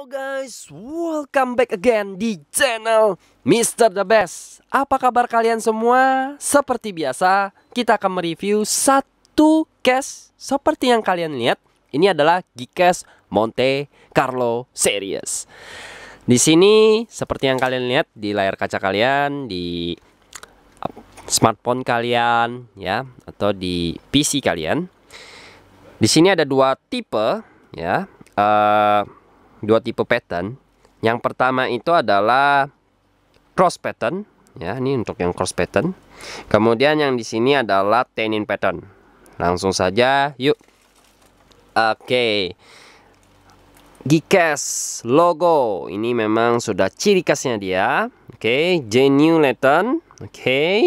Halo guys, welcome back again di channel Mr. The Best Apa kabar kalian semua? Seperti biasa, kita akan mereview satu case Seperti yang kalian lihat, ini adalah Gcash Monte Carlo Series Di sini, seperti yang kalian lihat di layar kaca kalian Di smartphone kalian, ya Atau di PC kalian Di sini ada dua tipe, ya uh, dua tipe pattern. Yang pertama itu adalah cross pattern, ya ini untuk yang cross pattern. Kemudian yang di sini adalah tenin pattern. Langsung saja, yuk. Oke. Okay. logo ini memang sudah ciri khasnya dia. Oke, okay. genu New Latin. Oke. Okay.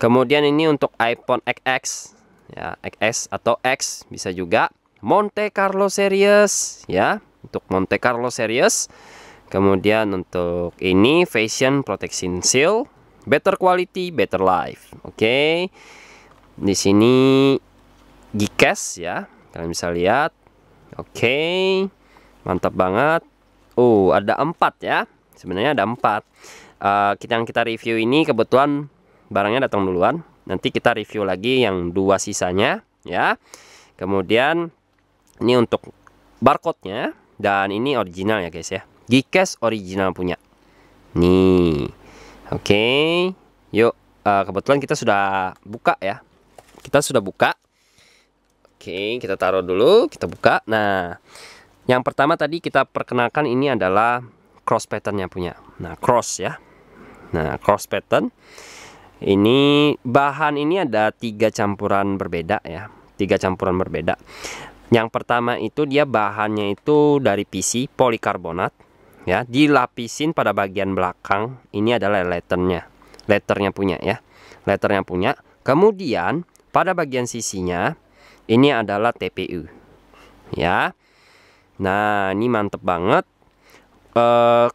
Kemudian ini untuk iPhone XX ya, XS atau X bisa juga. Monte Carlo Series ya untuk Monte Carlo Series kemudian untuk ini Fashion Protection Seal Better Quality Better Life oke okay. di sini Gikes ya kalian bisa lihat oke okay. mantap banget Oh ada empat ya sebenarnya ada empat uh, kita yang kita review ini kebetulan barangnya datang duluan nanti kita review lagi yang dua sisanya ya kemudian ini untuk barcode nya dan ini original ya guys ya. Gcash original punya. Nih. Oke. Okay. Yuk, uh, kebetulan kita sudah buka ya. Kita sudah buka. Oke, okay, kita taruh dulu, kita buka. Nah, yang pertama tadi kita perkenalkan ini adalah cross pattern yang punya. Nah, cross ya. Nah, cross pattern. Ini bahan ini ada tiga campuran berbeda ya tiga campuran berbeda. Yang pertama itu dia bahannya itu dari PC polikarbonat ya, dilapisin pada bagian belakang. Ini adalah letternya. Letternya punya ya. Letternya punya. Kemudian pada bagian sisinya ini adalah TPU. Ya. Nah, ini mantep banget. E,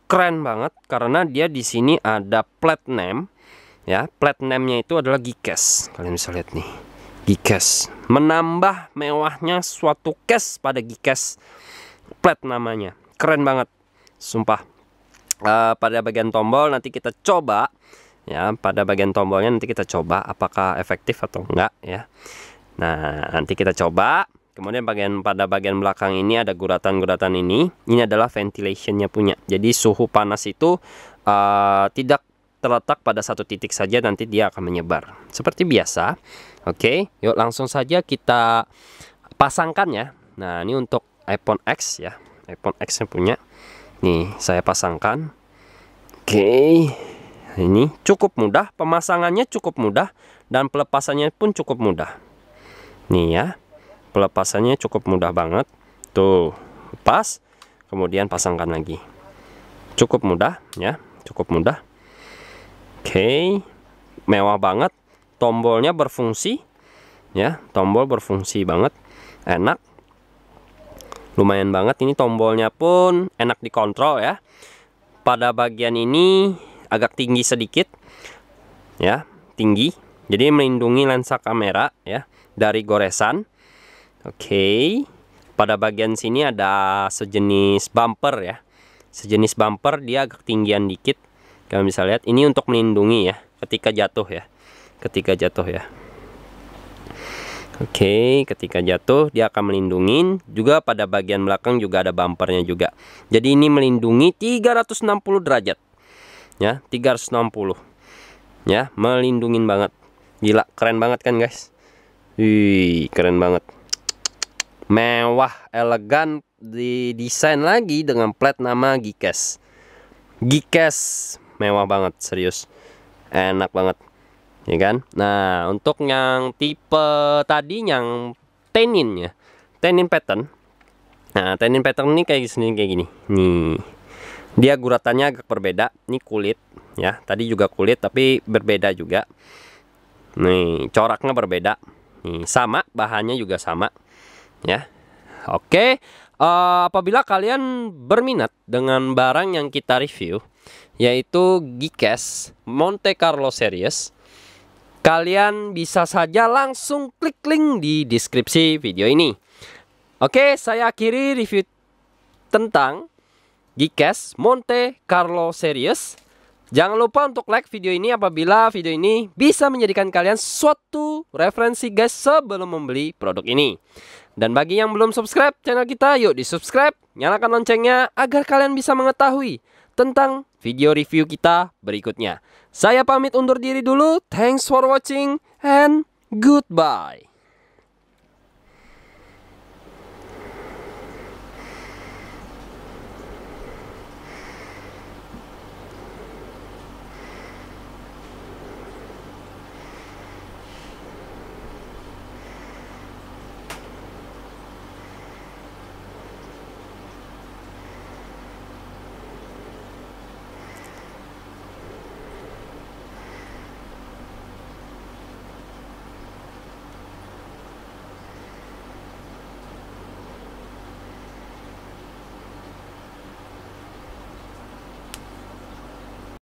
keren banget karena dia di sini ada plat name ya. Plat name-nya itu adalah Gikes. Kalian bisa lihat nih. Gikes menambah mewahnya suatu cash pada Gikes plat namanya keren banget sumpah uh, pada bagian tombol nanti kita coba ya pada bagian tombolnya nanti kita coba apakah efektif atau enggak ya nah nanti kita coba kemudian bagian pada bagian belakang ini ada guratan-guratan ini ini adalah ventilationnya punya jadi suhu panas itu uh, tidak terletak pada satu titik saja nanti dia akan menyebar. Seperti biasa. Oke, okay, yuk langsung saja kita pasangkan ya. Nah, ini untuk iPhone X ya. iPhone X yang punya. Nih, saya pasangkan. Oke. Okay. Ini cukup mudah, pemasangannya cukup mudah dan pelepasannya pun cukup mudah. Nih ya. Pelepasannya cukup mudah banget. Tuh, pas kemudian pasangkan lagi. Cukup mudah ya, cukup mudah. Oke, mewah banget tombolnya berfungsi ya tombol berfungsi banget enak lumayan banget ini tombolnya pun enak dikontrol ya pada bagian ini agak tinggi sedikit ya tinggi jadi melindungi lensa kamera ya dari goresan oke pada bagian sini ada sejenis bumper ya sejenis bumper dia agak tinggian dikit kalian bisa lihat ini untuk melindungi ya ketika jatuh ya ketika jatuh ya Oke, okay, ketika jatuh dia akan melindungi. Juga pada bagian belakang juga ada bumpernya juga. Jadi ini melindungi 360 derajat. Ya, 360. Ya, melindungi banget. Gila, keren banget kan, guys? Wih, keren banget. Mewah, elegan didesain lagi dengan plat nama Gikes. Gikes mewah banget, serius. Enak banget. Ya kan? Nah, untuk yang tipe tadi yang tenin ya. Tenin pattern. Nah, tenin pattern ini kayak gini kayak gini. Nih. Dia guratannya agak berbeda. Nih kulit ya. Tadi juga kulit tapi berbeda juga. Nih, coraknya berbeda. Nih, sama bahannya juga sama. Ya. Oke. Uh, apabila kalian berminat dengan barang yang kita review, yaitu Gcash Monte Carlo Series. Kalian bisa saja langsung klik link di deskripsi video ini. Oke, saya akhiri review tentang Gcash Monte Carlo Series. Jangan lupa untuk like video ini apabila video ini bisa menjadikan kalian suatu referensi guys sebelum membeli produk ini. Dan bagi yang belum subscribe channel kita, yuk di subscribe, nyalakan loncengnya agar kalian bisa mengetahui tentang video review kita berikutnya. Saya pamit undur diri dulu. Thanks for watching and goodbye.